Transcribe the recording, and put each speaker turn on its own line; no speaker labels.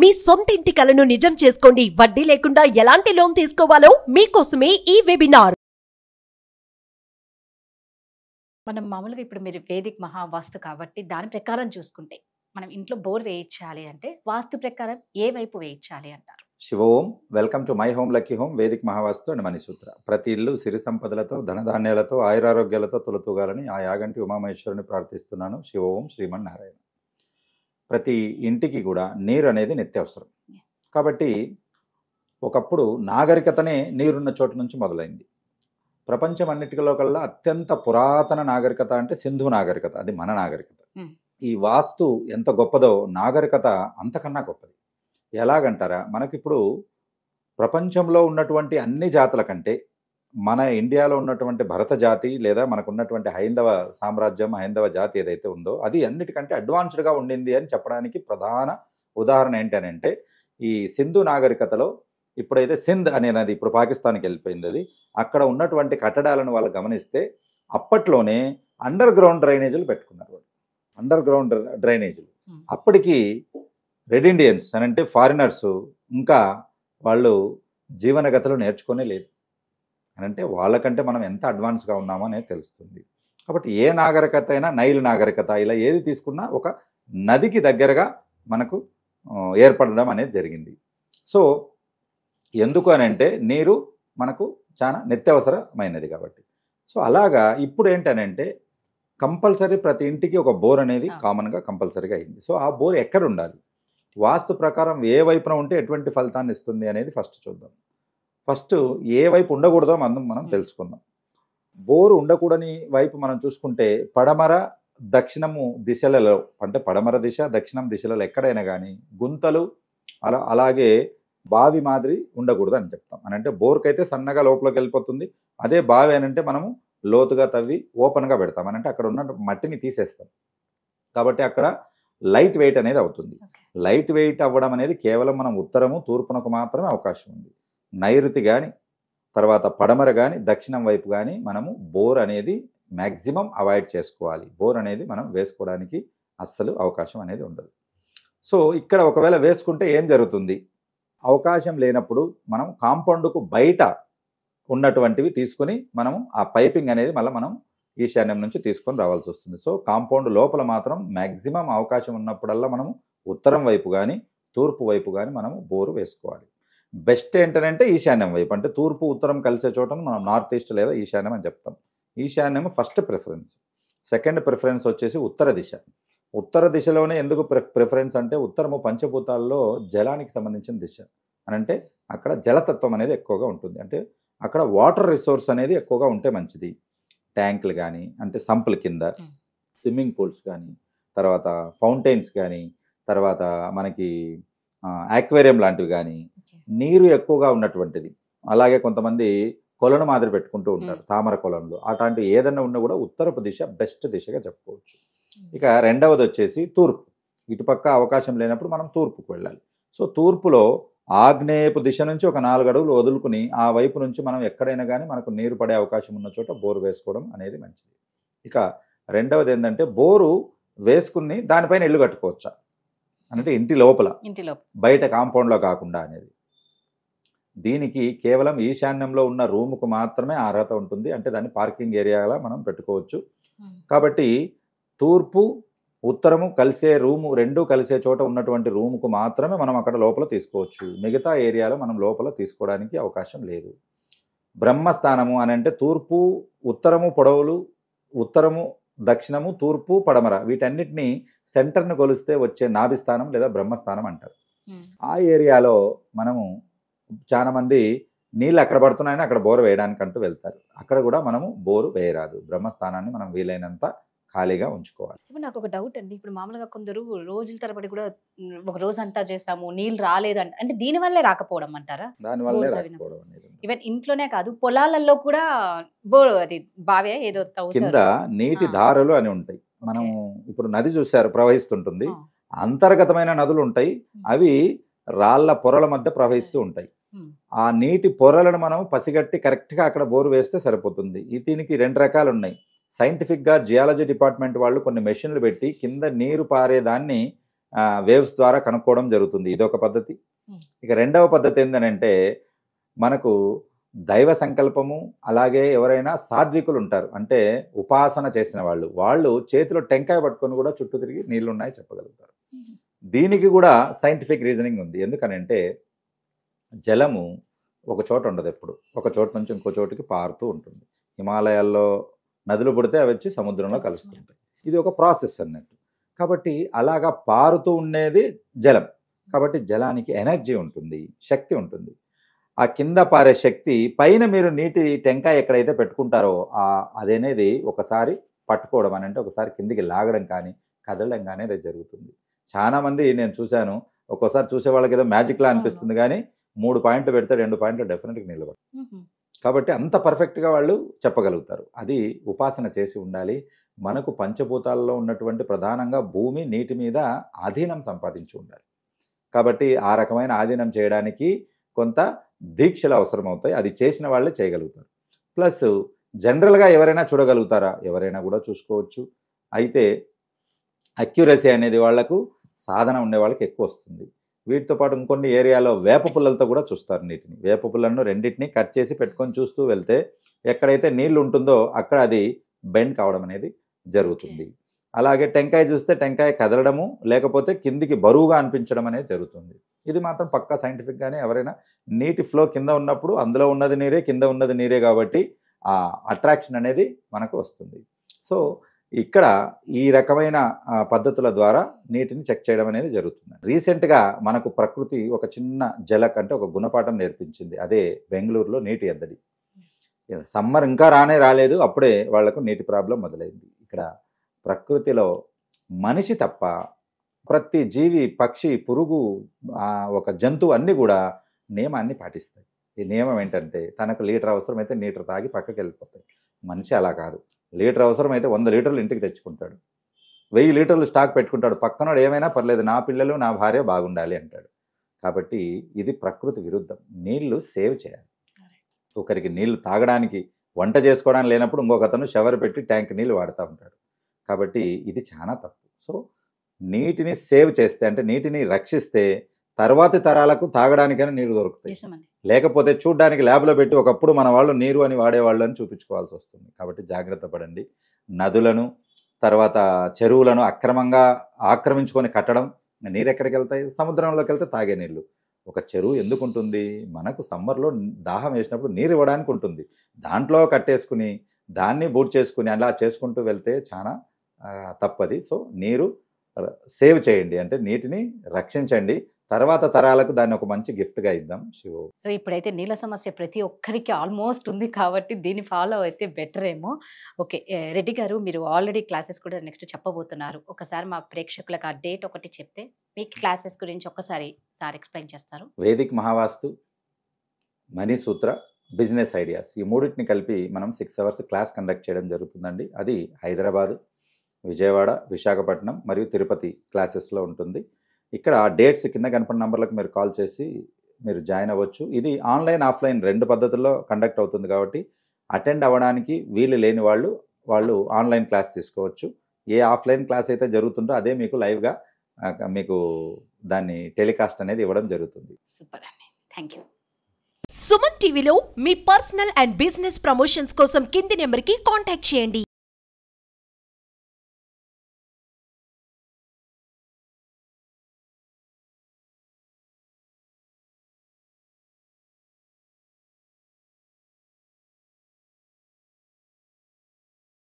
మీ సొంత ఇంటి కలను నిజం చేసుకోండి వడ్డీ లేకుండా ఎలాంటి లోన్ తీసుకోవాలో మీకోసమే ఈ వెబినార్ మనం మామూలుగా ఇప్పుడు మీరు వేదిక మహావాస్తు కాబట్టి దాని ప్రకారం చూసుకుంటే మనం ఇంట్లో బోర్ వేయించాలి అంటే వాస్తు ప్రకారం ఏ వైపు వేయించాలి అంటారు శివోం welcome to my home lucky home Vedic Mahavastu and Manisutra ప్రతి ఇల్లు సిరి సంపదలతో ధనధాన్యాలతో ఆయురారోగ్యాలతో తొలతూగాలని ఆ యాగంటి ఉమామహేశ్వరుని ప్రార్థిస్తున్నాను శివ శివోం శ్రీమన్నారాయణ ప్రతి ఇంటికి కూడా నీరు అనేది నిత్యవసరం కాబట్టి ఒకప్పుడు నాగరికతనే నీరున్న చోటు నుంచి మొదలైంది ప్రపంచం అన్నిటిలో కల్లా అత్యంత పురాతన నాగరికత అంటే సింధు నాగరికత అది మన నాగరికత hmm. ఈ వాస్తు ఎంత గొప్పదో నాగరికత అంతకన్నా గొప్పది ఎలాగంటారా మనకిప్పుడు ప్రపంచంలో ఉన్నటువంటి అన్ని జాతుల కంటే మన ఇండియాలో ఉన్నటువంటి భరత జాతి లేదా మనకున్నటువంటి హైందవ సామ్రాజ్యం హైందవ జాతి ఏదైతే ఉందో అది అన్నిటికంటే అడ్వాన్స్డ్గా ఉండింది అని చెప్పడానికి ప్రధాన ఉదాహరణ అంటే ఈ సింధు నాగరికతలో ఇప్పుడైతే సింధ్ అనేది ఇప్పుడు పాకిస్తాన్కి వెళ్ళిపోయింది అది అక్కడ ఉన్నటువంటి కట్టడాలను వాళ్ళు గమనిస్తే అప్పట్లోనే అండర్ గ్రౌండ్ డ్రైనేజీలు పెట్టుకున్నారు వాళ్ళు అండర్ గ్రౌండ్ డ్రైనేజీలు అప్పటికి రెడ్ ఇండియన్స్ అని అంటే ఫారినర్స్ ఇంకా వాళ్ళు జీవనగతలు నేర్చుకునే లేదు అని అంటే వాళ్ళకంటే మనం ఎంత అడ్వాన్స్గా ఉన్నామో అనేది తెలుస్తుంది కాబట్టి ఏ నాగరికత అయినా నైలు నాగరికత ఇలా ఏది తీసుకున్నా ఒక నదికి దగ్గరగా మనకు ఏర్పడడం అనేది జరిగింది సో ఎందుకు అని అంటే నీరు మనకు చాలా నిత్యవసరమైనది కాబట్టి సో అలాగా ఇప్పుడు ఏంటనంటే కంపల్సరీ ప్రతి ఇంటికి ఒక బోర్ అనేది కామన్గా కంపల్సరీగా అయింది సో ఆ బోర్ ఎక్కడ ఉండాలి వాస్తు ప్రకారం ఏ వైపున ఉంటే ఎటువంటి ఫలితాన్ని ఇస్తుంది అనేది ఫస్ట్ చూద్దాం ఫస్ట్ ఏ వైపు ఉండకూడదో మనం మనం తెలుసుకుందాం బోరు ఉండకూడని వైపు మనం చూసుకుంటే పడమర దక్షిణము దిశలలో అంటే పడమర దిశ దక్షిణం దిశలలో ఎక్కడైనా కానీ గుంతలు అలా అలాగే బావి మాదిరి ఉండకూడదు అని చెప్తాం అని అంటే బోర్కైతే సన్నగా లోపలికి వెళ్ళిపోతుంది అదే బావి అని అంటే మనము లోతుగా తవ్వి ఓపెన్గా పెడతాం అని అంటే అక్కడ ఉన్న మట్టిని తీసేస్తాం కాబట్టి అక్కడ లైట్ వెయిట్ అనేది అవుతుంది లైట్ వెయిట్ అవ్వడం అనేది కేవలం మనం ఉత్తరము తూర్పునకు మాత్రమే అవకాశం ఉంది నైరుతి కానీ తర్వాత పడమర కానీ దక్షిణం వైపు కానీ మనము బోర్ అనేది మ్యాక్సిమం అవాయిడ్ చేసుకోవాలి బోర్ అనేది మనం వేసుకోవడానికి అస్సలు అవకాశం అనేది ఉండదు సో ఇక్కడ ఒకవేళ వేసుకుంటే ఏం జరుగుతుంది అవకాశం లేనప్పుడు మనం కాంపౌండ్కు బయట ఉన్నటువంటివి తీసుకొని మనము ఆ పైపింగ్ అనేది మళ్ళీ మనం ఈశాన్యం నుంచి తీసుకొని రావాల్సి వస్తుంది సో కాంపౌండ్ లోపల మాత్రం మ్యాక్సిమం అవకాశం ఉన్నప్పుడల్లా మనము ఉత్తరం వైపు కానీ తూర్పు వైపు కానీ మనము బోరు వేసుకోవాలి బెస్ట్ ఏంటంటే ఈశాన్యం వైపు అంటే తూర్పు ఉత్తరం కలిసే చోటను మనం నార్త్ ఈస్ట్ లేదా ఈశాన్యం అని చెప్తాం ఈశాన్యం ఫస్ట్ ప్రిఫరెన్స్ సెకండ్ ప్రిఫరెన్స్ వచ్చేసి ఉత్తర దిశ ఉత్తర దిశలోనే ఎందుకు ప్రిఫరెన్స్ అంటే ఉత్తరము పంచభూతాల్లో జలానికి సంబంధించిన దిశ అని అంటే అక్కడ జలతత్వం అనేది ఎక్కువగా ఉంటుంది అంటే అక్కడ వాటర్ రిసోర్స్ అనేది ఎక్కువగా ఉంటే మంచిది ట్యాంకులు కానీ అంటే సంపుల కింద స్విమ్మింగ్ పూల్స్ కానీ తర్వాత ఫౌంటైన్స్ కానీ తర్వాత మనకి యాక్వేరియం లాంటివి కానీ నీరు ఎక్కువగా ఉన్నటువంటిది అలాగే కొంతమంది కొలను మాదిరి పెట్టుకుంటూ ఉంటారు తామర కొలంలో అలాంటివి ఏదన్నా ఉన్నా కూడా ఉత్తరపు దిశ బెస్ట్ దిశగా చెప్పుకోవచ్చు ఇక రెండవది వచ్చేసి తూర్పు ఇటుపక్క అవకాశం లేనప్పుడు మనం తూర్పుకు వెళ్ళాలి సో తూర్పులో ఆగ్నేయపు దిశ నుంచి ఒక నాలుగు అడుగులు వదులుకుని ఆ వైపు నుంచి మనం ఎక్కడైనా కానీ మనకు నీరు పడే అవకాశం ఉన్న చోట బోరు వేసుకోవడం అనేది మంచిది ఇక రెండవది ఏంటంటే బోరు వేసుకుని దానిపైన ఇల్లు కట్టుకోవచ్చా అంటే ఇంటి లోపల బయట కాంపౌండ్లో కాకుండా అనేది దీనికి కేవలం ఈశాన్యంలో ఉన్న రూముకు మాత్రమే అర్హత ఉంటుంది అంటే దాన్ని పార్కింగ్ ఏరియాలా మనం పెట్టుకోవచ్చు కాబట్టి తూర్పు ఉత్తరము కలిసే రూము రెండు కలిసే చోట ఉన్నటువంటి రూముకు మాత్రమే మనం అక్కడ లోపల తీసుకోవచ్చు మిగతా ఏరియాలో మనం లోపల తీసుకోవడానికి అవకాశం లేదు బ్రహ్మస్థానము అని అంటే తూర్పు ఉత్తరము పొడవులు ఉత్తరము దక్షిణము తూర్పు పడమర వీటన్నిటిని సెంటర్ను కొలిస్తే వచ్చే నాభిస్థానం లేదా బ్రహ్మస్థానం అంటారు ఆ ఏరియాలో మనము చాలామంది నీళ్ళు ఎక్కడ పడుతున్నాయని అక్కడ బోరు వేయడానికంటూ వెళ్తారు అక్కడ కూడా మనము బోరు వేయరాదు బ్రహ్మస్థానాన్ని మనం వీలైనంత ఖాళీగా ఉంచుకోవాలి ఇప్పుడు నాకు ఒక డౌట్ అండి ఇప్పుడు మామూలుగా కొందరు రోజుల తరబడి కూడా ఒక రోజు అంతా చేస్తాము నీళ్ళు రాలేదు అంటే అంటే దీని వల్లే రాకపోవడం అంటారా దాని వల్లే ఈవెన్ ఇంట్లోనే కాదు పొలాలలో కూడా బో అది బావే ఏదో కింద నీటి ధారలు అని ఉంటాయి మనం ఇప్పుడు నది చూసారు ప్రవహిస్తుంటుంది అంతర్గతమైన నదులు ఉంటాయి అవి రాళ్ల పొరల మధ్య ప్రవహిస్తూ ఉంటాయి ఆ నీటి పొరలను మనం పసిగట్టి కరెక్ట్గా అక్కడ బోరు వేస్తే సరిపోతుంది దీనికి రెండు రకాలు ఉన్నాయి సైంటిఫిక్గా జియాలజీ డిపార్ట్మెంట్ వాళ్ళు కొన్ని మెషిన్లు పెట్టి కింద నీరు పారేదాన్ని వేవ్స్ ద్వారా కనుక్కోవడం జరుగుతుంది ఇదొక పద్ధతి ఇక రెండవ పద్ధతి ఏంటంటే మనకు దైవ సంకల్పము అలాగే ఎవరైనా సాత్వికులు ఉంటారు అంటే ఉపాసన చేసిన వాళ్ళు వాళ్ళు చేతిలో టెంకాయ పట్టుకొని కూడా చుట్టూ తిరిగి ఉన్నాయి చెప్పగలుగుతారు దీనికి కూడా సైంటిఫిక్ రీజనింగ్ ఉంది ఎందుకనంటే జలము ఒక చోట ఉండదు ఎప్పుడు ఒక చోట నుంచి ఇంకో చోటుకి పారుతూ ఉంటుంది హిమాలయాల్లో నదులు పుడితే అవి వచ్చి సముద్రంలో కలుస్తుంటాయి ఇది ఒక ప్రాసెస్ అన్నట్టు కాబట్టి అలాగా పారుతూ ఉండేది జలం కాబట్టి జలానికి ఎనర్జీ ఉంటుంది శక్తి ఉంటుంది ఆ కింద పారే శక్తి పైన మీరు నీటి టెంకాయ ఎక్కడైతే పెట్టుకుంటారో అదనేది ఒకసారి పట్టుకోవడం అని అంటే ఒకసారి కిందికి లాగడం కానీ కదలడం కానీ అది జరుగుతుంది చాలామంది నేను చూశాను ఒక్కోసారి చూసే వాళ్ళకి ఏదో మ్యాజిక్లా అనిపిస్తుంది కానీ మూడు పాయింట్లు పెడితే రెండు పాయింట్లు డెఫినెట్గా నిలబడి కాబట్టి అంత పర్ఫెక్ట్గా వాళ్ళు చెప్పగలుగుతారు అది ఉపాసన చేసి ఉండాలి మనకు పంచభూతాల్లో ఉన్నటువంటి ప్రధానంగా భూమి నీటి మీద ఆధీనం సంపాదించి ఉండాలి కాబట్టి ఆ రకమైన ఆధీనం చేయడానికి కొంత దీక్షలు అవసరమవుతాయి అది చేసిన వాళ్ళే చేయగలుగుతారు ప్లస్ జనరల్గా ఎవరైనా చూడగలుగుతారా ఎవరైనా కూడా చూసుకోవచ్చు అయితే అక్యురసీ అనేది వాళ్లకు సాధన ఉండే వాళ్ళకి ఎక్కువ వస్తుంది వీటితో పాటు ఇంకొన్ని ఏరియాలో వేప పుల్లలతో కూడా చూస్తారు నీటిని వేప పుల్లలను రెండింటిని కట్ చేసి పెట్టుకొని చూస్తూ వెళ్తే ఎక్కడైతే నీళ్లు ఉంటుందో అక్కడ అది బెండ్ కావడం అనేది జరుగుతుంది అలాగే టెంకాయ చూస్తే టెంకాయ కదలడము లేకపోతే కిందికి బరువుగా అనిపించడం అనేది జరుగుతుంది ఇది మాత్రం పక్కా సైంటిఫిక్గానే ఎవరైనా నీటి ఫ్లో కింద ఉన్నప్పుడు అందులో ఉన్నది నీరే కింద ఉన్నది నీరే కాబట్టి ఆ అట్రాక్షన్ అనేది మనకు వస్తుంది సో ఇక్కడ ఈ రకమైన పద్ధతుల ద్వారా నీటిని చెక్ చేయడం అనేది జరుగుతుంది రీసెంట్గా మనకు ప్రకృతి ఒక చిన్న జలక్ అంటే ఒక గుణపాఠం నేర్పించింది అదే బెంగళూరులో నీటి ఎద్దడి hmm. సమ్మర్ ఇంకా రానే రాలేదు అప్పుడే వాళ్లకు నీటి ప్రాబ్లం మొదలైంది ఇక్కడ ప్రకృతిలో మనిషి తప్ప ప్రతి జీవి పక్షి పురుగు ఒక జంతువు అన్నీ కూడా నియమాన్ని పాటిస్తాయి ఈ నియమం ఏంటంటే తనకు లీటర్ అవసరమైతే నీటర్ తాగి పక్కకి వెళ్ళిపోతాయి మనిషి అలా కాదు లీటర్ అవసరమైతే వంద లీటర్లు ఇంటికి తెచ్చుకుంటాడు వెయ్యి లీటర్లు స్టాక్ పెట్టుకుంటాడు పక్కనోడు ఏమైనా పర్లేదు నా పిల్లలు నా భార్య బాగుండాలి అంటాడు కాబట్టి ఇది ప్రకృతి విరుద్ధం నీళ్లు సేవ్ చేయాలి ఒకరికి నీళ్లు తాగడానికి వంట చేసుకోవడానికి లేనప్పుడు ఇంకొకతను షవర్ పెట్టి ట్యాంక్ నీళ్ళు వాడుతూ ఉంటాడు కాబట్టి ఇది చాలా తప్పు సో నీటిని సేవ్ చేస్తే అంటే నీటిని రక్షిస్తే తర్వాతి తరాలకు తాగడానికైనా నీరు దొరుకుతాయి లేకపోతే చూడ్డానికి ల్యాబ్లో పెట్టి ఒకప్పుడు మన వాళ్ళు నీరు అని వాడేవాళ్ళు అని చూపించుకోవాల్సి వస్తుంది కాబట్టి జాగ్రత్త పడండి నదులను తర్వాత చెరువులను అక్రమంగా ఆక్రమించుకొని కట్టడం నీరు ఎక్కడికి వెళ్తాయి సముద్రంలోకి వెళ్తే తాగే నీళ్ళు ఒక చెరువు ఎందుకు ఉంటుంది మనకు సమ్మర్లో దాహం వేసినప్పుడు నీరు ఇవ్వడానికి ఉంటుంది దాంట్లో కట్టేసుకుని దాన్ని బూట్ చేసుకుని అలా చేసుకుంటూ వెళ్తే చాలా తప్పది సో నీరు సేవ్ చేయండి అంటే నీటిని రక్షించండి తర్వాత తరాలకు దాన్ని ఒక మంచి గిఫ్ట్గా ఇద్దాం శివ సో ఇప్పుడైతే నీళ్ళ సమస్య ప్రతి ఒక్కరికి ఆల్మోస్ట్ ఉంది కాబట్టి దీన్ని ఫాలో అయితే బెటర్ ఏమో ఓకే రెడ్డి గారు మీరు ఆల్రెడీ క్లాసెస్ కూడా నెక్స్ట్ చెప్పబోతున్నారు ఒకసారి మా ప్రేక్షకులకు ఆ డేట్ ఒకటి చెప్తే మీ క్లాసెస్ గురించి ఒకసారి సార్ ఎక్స్ప్లెయిన్ చేస్తారు Vedic Mahavastu money sutra business ideas ఈ మూడింటిని కలిపి మనం సిక్స్ అవర్స్ క్లాస్ కండక్ట్ చేయడం జరుగుతుందండి అది హైదరాబాదు విజయవాడ విశాఖపట్నం మరియు తిరుపతి క్లాసెస్లో ఉంటుంది ఇక్కడ డేట్స్ కింద కనపడిన నంబర్లకు మీరు కాల్ చేసి మీరు జాయిన్ అవ్వచ్చు ఇది ఆన్లైన్ ఆఫ్లైన్ రెండు పద్ధతుల్లో కండక్ట్ అవుతుంది కాబట్టి అటెండ్ అవ్వడానికి వీలు లేని వాళ్ళు వాళ్ళు ఆన్లైన్ క్లాస్ తీసుకోవచ్చు ఏ ఆఫ్లైన్ క్లాస్ అయితే జరుగుతుందో అదే మీకు లైవ్గా మీకు దాన్ని టెలికాస్ట్ అనేది ఇవ్వడం జరుగుతుంది సూపర్ అండి థ్యాంక్ యూ సుమన్ టీవీలో మీ పర్సనల్ అండ్ బిజినెస్ ప్రమోషన్స్ కోసం కింది నెంబర్కి కాంటాక్ట్ చేయండి